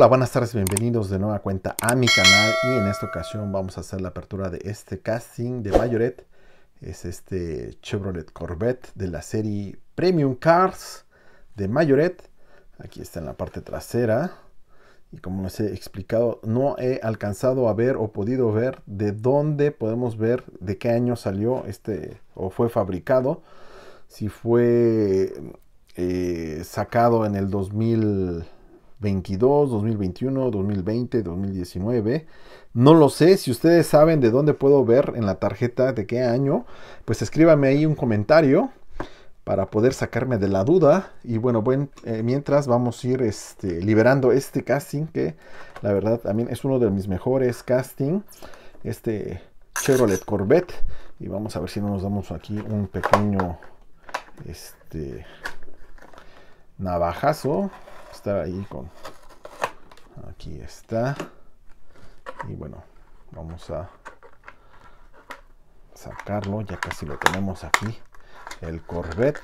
Hola, buenas tardes, bienvenidos de nueva cuenta a mi canal y en esta ocasión vamos a hacer la apertura de este casting de Mayoret. Es este Chevrolet Corvette de la serie Premium Cars de Mayoret. Aquí está en la parte trasera. Y como les he explicado, no he alcanzado a ver o podido ver de dónde podemos ver de qué año salió este o fue fabricado. Si fue eh, sacado en el 2000 2022, 2021, 2020, 2019. No lo sé, si ustedes saben de dónde puedo ver en la tarjeta de qué año, pues escríbame ahí un comentario para poder sacarme de la duda. Y bueno, eh, mientras vamos a ir este, liberando este casting, que la verdad también es uno de mis mejores casting, este Chevrolet Corvette. Y vamos a ver si no nos damos aquí un pequeño este, navajazo. ...está ahí con aquí está y bueno vamos a sacarlo ya casi lo tenemos aquí el Corvette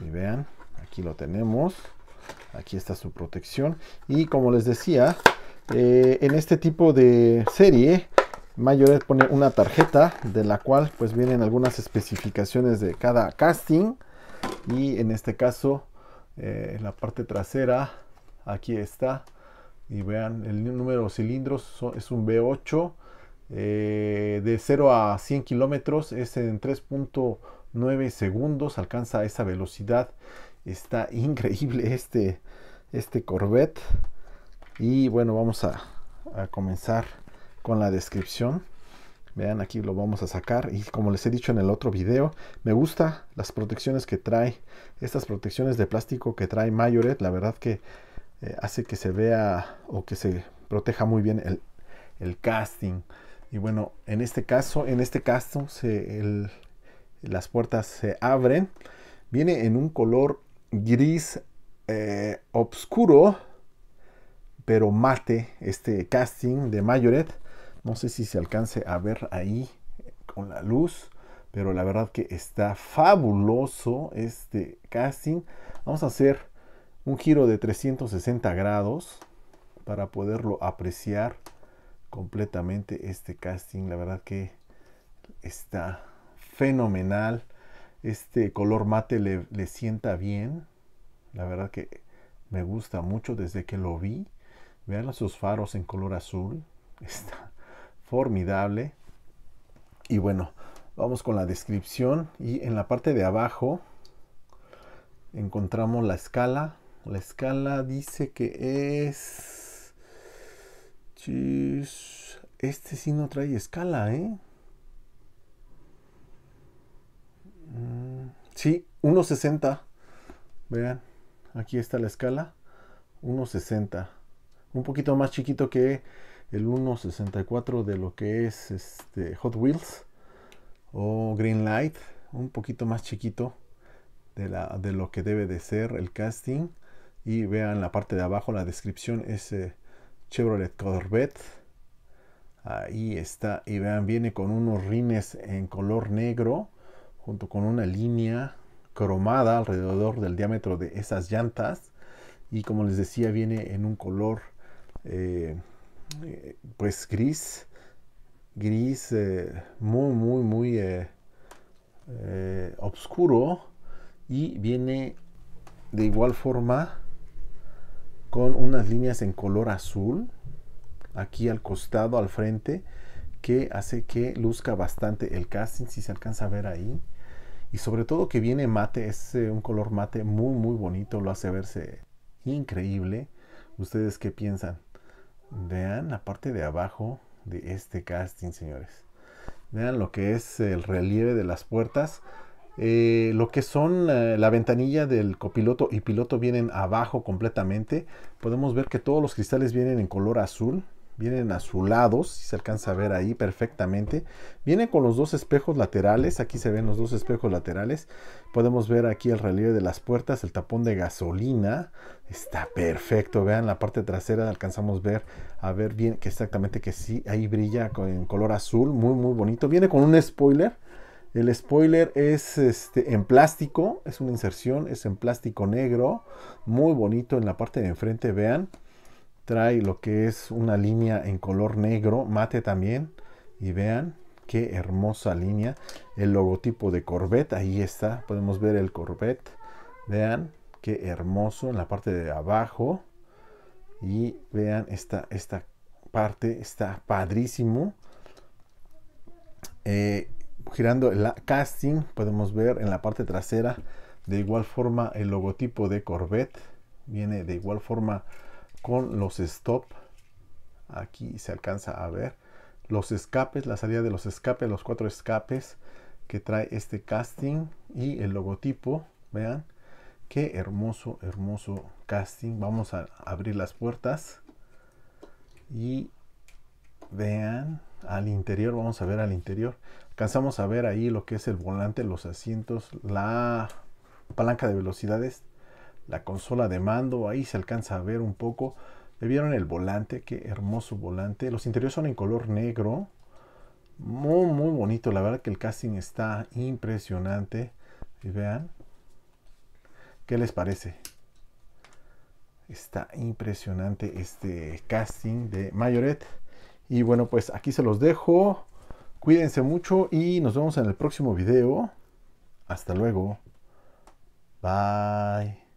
y vean aquí lo tenemos aquí está su protección y como les decía eh, en este tipo de serie Mayoret pone una tarjeta de la cual pues vienen algunas especificaciones de cada casting y en este caso eh, en la parte trasera aquí está y vean el número de cilindros es un V8 eh, de 0 a 100 kilómetros es en 3.9 segundos alcanza esa velocidad está increíble este este Corvette y bueno vamos a comenzar con la descripción Vean, aquí lo vamos a sacar y como les he dicho en el otro video, me gusta las protecciones que trae. Estas protecciones de plástico que trae Mayoret, la verdad que eh, hace que se vea o que se proteja muy bien el, casting. Y bueno, en este caso, en este caso, las puertas se abren. Viene en un color gris eh, obscuro oscuro, pero mate este casting de Mayoret no sé si se alcance a ver ahí eh, con la luz, pero la verdad que está fabuloso este casting. Vamos a hacer un giro de 360 grados para poderlo apreciar completamente este casting. La verdad que está fenomenal. Este color mate le, sienta bien. La verdad que me gusta mucho desde que lo vi. Vean sus faros en color azul. Está formidable. Y bueno, vamos con la descripción y en la parte de abajo encontramos la escala. La escala dice que es... Este sí no trae escala, ¿eh? Mm, sí, 1.60. Vean, aquí está la escala. 1.60. Un poquito más chiquito que el 1.64 de lo que es este Hot Wheels o Green Light, un poquito más chiquito de, lo que debe de ser el casting. Y vean la parte de abajo, la descripción es Chevrolet Corvette. Ahí está, y vean, viene con unos rines en color negro, junto con una línea cromada alrededor del diámetro de esas llantas. Y como les decía, viene en un color eh, pues gris, gris eh, muy, muy, muy obscuro eh, eh, oscuro y viene de igual forma con unas líneas en color azul aquí al costado, al frente, que hace que luzca bastante el casting, si se alcanza a ver ahí. Y sobre todo que viene mate, es un color mate muy, muy bonito, lo hace verse increíble. ¿Ustedes qué piensan? Vean la parte de abajo de este casting, señores. Vean lo que es el relieve de las puertas. Eh, lo que son eh, la ventanilla del copiloto y piloto vienen abajo completamente. Podemos ver que todos los cristales vienen en color azul vienen azulados, si se alcanza a ver ahí perfectamente. Viene con los dos espejos laterales, aquí se ven los dos espejos laterales. Podemos ver aquí el relieve de las puertas, el tapón de gasolina. Está perfecto, vean la parte trasera, alcanzamos ver, a ver bien que exactamente que sí, ahí brilla en color azul, muy muy bonito. Viene con un spoiler. El spoiler es este, en plástico, es una inserción, es en plástico negro, muy bonito en la parte de enfrente, vean trae lo que es una línea en color negro, mate también. Y vean qué hermosa línea. El logotipo de Corvette, ahí está. Podemos ver el Corvette. Vean qué hermoso en la parte de abajo. Y vean esta, esta parte, está padrísimo. Eh, girando el casting, podemos ver en la parte trasera de igual forma el logotipo de Corvette. Viene de igual forma con los stop. Aquí se alcanza a ver los escapes, la salida de los escapes, los cuatro escapes que trae este casting y el logotipo. Vean qué hermoso, hermoso casting. Vamos a abrir las puertas y vean al interior. Vamos a ver al interior. Alcanzamos a ver ahí lo que es el volante, los asientos, la palanca de velocidades la consola de mando, ahí se alcanza a ver un poco. ¿Le vieron el volante? Qué hermoso volante. Los interiores son en color negro. Muy, muy bonito. La verdad que el casting está impresionante. Y vean. ¿Qué les parece? Está impresionante este casting de Mayoret. Y bueno, pues aquí se los dejo. Cuídense mucho y nos vemos en el próximo video. Hasta luego. Bye.